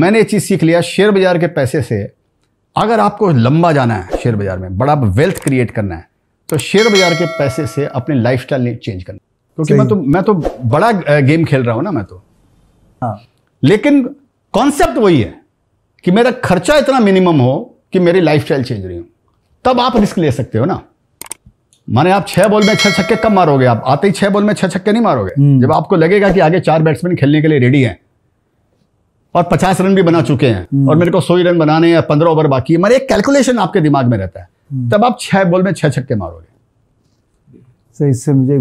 मैंने ये चीज़ सीख लिया शेयर बाज़ार के पैसे से अगर आपको लंबा जाना है शेयर बाज़ार में बड़ा वेल्थ क्रिएट करना है तो शेयर बाज़ार के पैसे से अपनी लाइफ स्टाइल चेंज करना क्योंकि मैं तो मैं तो बड़ा गेम खेल रहा हूँ ना मैं तो हाँ लेकिन कॉन्सेप्ट वही है कि मेरा खर्चा इतना मिनिमम हो कि मेरी लाइफ स्टाइल चेंज रही हो तब आप रिस्क ले सकते हो ना माने आप छह बॉल में छह छक्के कब मारोगे आप आते ही छह बॉल में छह छक्के नहीं मारोगे हम्म। जब आपको लगेगा कि आगे चार बैट्समैन खेलने के लिए रेडी हैं और पचास रन भी बना चुके हैं हम्म। और मेरे को सौ रन बनाने या पंद्रह ओवर बाकी है मेरे एक कैलकुलेशन आपके दिमाग में रहता है हम्म। तब आप छह बॉल में छह छक्के मारोगे सर इससे मुझे